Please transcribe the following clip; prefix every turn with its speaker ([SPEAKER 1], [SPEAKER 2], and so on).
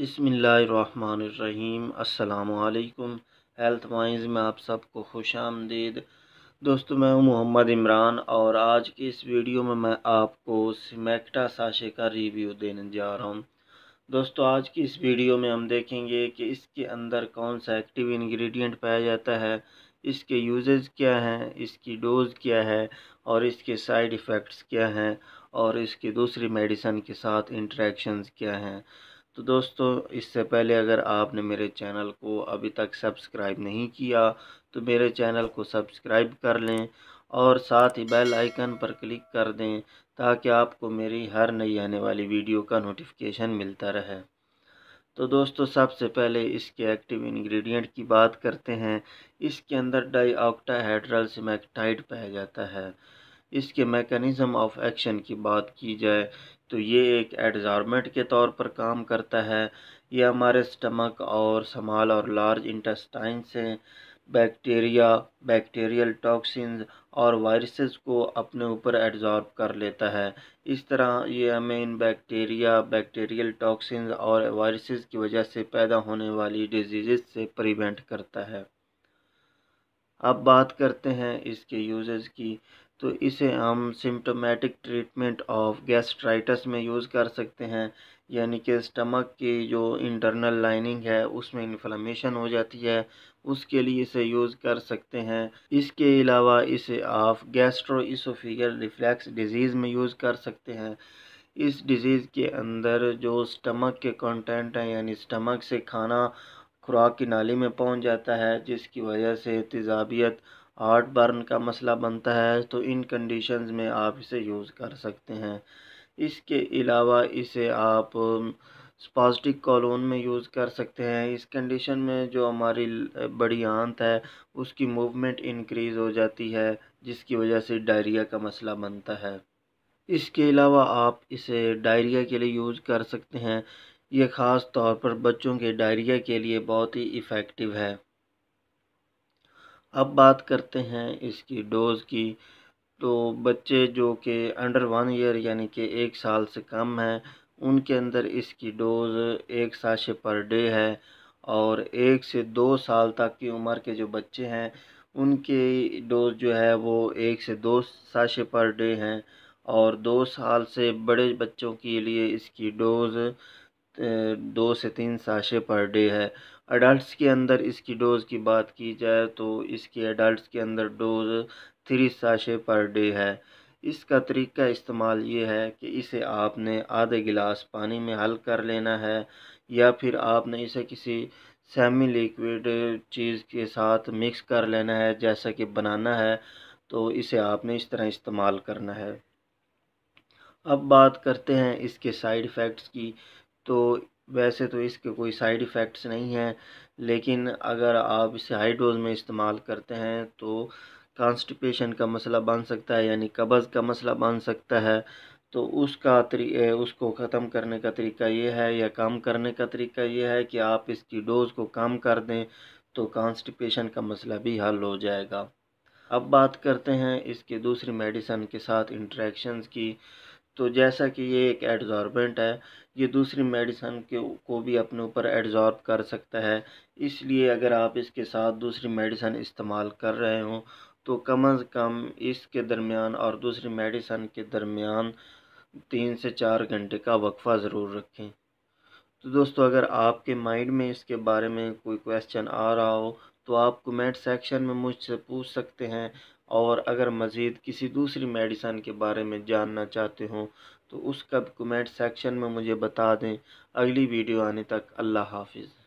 [SPEAKER 1] बसमीम् अल्लाम health wise में आप सबको खुश आमदीद दोस्तों मैं हूं मोहम्मद इमरान और आज के इस वीडियो में मैं आपको सिमेक्टा साशे का रिव्यू देने जा रहा हूं दोस्तों आज की इस वीडियो में हम देखेंगे कि इसके अंदर कौन सा एक्टिव इंग्रेडिएंट पाया जाता है इसके यूजेस क्या हैं इसकी डोज़ क्या है और इसके साइड इफ़ेक्ट्स क्या हैं और इसके दूसरी मेडिसन के साथ इंट्रैक्शन क्या हैं तो दोस्तों इससे पहले अगर आपने मेरे चैनल को अभी तक सब्सक्राइब नहीं किया तो मेरे चैनल को सब्सक्राइब कर लें और साथ ही बेल आइकन पर क्लिक कर दें ताकि आपको मेरी हर नई आने वाली वीडियो का नोटिफिकेशन मिलता रहे तो दोस्तों सबसे पहले इसके एक्टिव इंग्रेडिएंट की बात करते हैं इसके अंदर डाईऑक्टाहेड्रल सिमेक्टाइड पाया जाता है इसके मैकेनिज़्म ऑफ एक्शन की बात की जाए तो ये एक एडज़ॉर्मेंट के तौर पर काम करता है यह हमारे स्टमक और समाल और लार्ज इंटेस्टाइन से बैक्टीरिया बैक्टीरियल टॉक्सिन और वायरसेस को अपने ऊपर एडजॉर्ब कर लेता है इस तरह ये हमें इन बैक्टीरिया बैक्टीरियल टॉक्सिन और वायरसेस की वजह से पैदा होने वाली डिजीज़ से प्रिवेंट करता है अब बात करते हैं इसके यूज़ की तो इसे हम सिम्टोमेटिक ट्रीटमेंट ऑफ गैस्ट्राइटस में यूज़ कर सकते हैं यानी कि स्टमक की जो इंटरनल लाइनिंग है उसमें इन्फ्लामेशन हो जाती है उसके लिए इसे यूज़ कर सकते हैं इसके अलावा इसे आप गैस्ट्रो रिफ्लैक्स डिजीज़ में यूज़ कर सकते हैं इस डिज़ीज़ के अंदर जो स्टमक के कंटेंट हैं यानी स्टमक से खाना खुराक की नाली में पहुंच जाता है जिसकी वजह से तेजाबियत हार्ट बर्न का मसला बनता है तो इन कंडीशंस में आप इसे यूज़ कर सकते हैं इसके अलावा इसे आप स्पास्टिक कॉलोन में यूज़ कर सकते हैं इस कंडीशन में जो हमारी बड़ी आंत है उसकी मूवमेंट इंक्रीज़ हो जाती है जिसकी वजह से डायरिया का मसला बनता है इसके अलावा आप इसे डायरिया के लिए यूज़ कर सकते हैं ये ख़ास तौर पर बच्चों के डायरिया के लिए बहुत ही इफ़ेक्टिव है अब बात करते हैं इसकी डोज़ की तो बच्चे जो कि अंडर वन ईयर यानी कि एक साल से कम हैं उनके अंदर इसकी डोज़ एक साशे पर डे है और एक से दो साल तक की उम्र के जो बच्चे हैं उनकी डोज़ जो है वो एक से दो साशे पर डे हैं और दो साल से बड़े बच्चों के लिए इसकी डोज़ दो से तीन साशे पर डे है अडल्ट्स के अंदर इसकी डोज़ की बात की जाए तो इसके एडल्ट्स के अंदर dose three sachet per day है इसका तरीका इस्तेमाल ये है कि इसे आपने आधे गिलास पानी में हल कर लेना है या फिर आपने इसे किसी सेमी लिक्विड चीज़ के साथ मिक्स कर लेना है जैसा कि बनाना है तो इसे आपने इस तरह इस्तेमाल करना है अब बात करते हैं इसके साइड इफ़ेक्ट्स की तो वैसे तो इसके कोई साइड इफ़ेक्ट्स नहीं हैं लेकिन अगर आप इसे हाई डोज में इस्तेमाल करते हैं तो कॉन्स्टिपेशन का मसला बन सकता है यानी कब्ज़ का मसला बन सकता है तो उसका तरी उसको ख़त्म करने का तरीका ये है या कम करने का तरीका ये है कि आप इसकी डोज़ को कम कर दें तो कॉन्स्टिपेशन का मसला भी हल हो जाएगा अब बात करते हैं इसके दूसरी मेडिसन के साथ इंट्रैक्शन की तो जैसा कि ये एक एडज़ॉर्बेंट है ये दूसरी मेडिसन के को भी अपने ऊपर एडजॉर्ब कर सकता है इसलिए अगर आप इसके साथ दूसरी मेडिसन इस्तेमाल कर रहे हो तो कम अज़ कम इसके दरमियान और दूसरी मेडिसन के दरमियान तीन से चार घंटे का वक्फ़ा ज़रूर रखें तो दोस्तों अगर आपके माइंड में इसके बारे में कोई क्वेश्चन आ रहा हो तो आप कमेंट सेक्शन में मुझसे पूछ सकते हैं और अगर मज़ीद किसी दूसरी मेडिसन के बारे में जानना चाहते हों तो उसका कमेंट सेक्शन में मुझे बता दें अगली वीडियो आने तक अल्लाह हाफिज़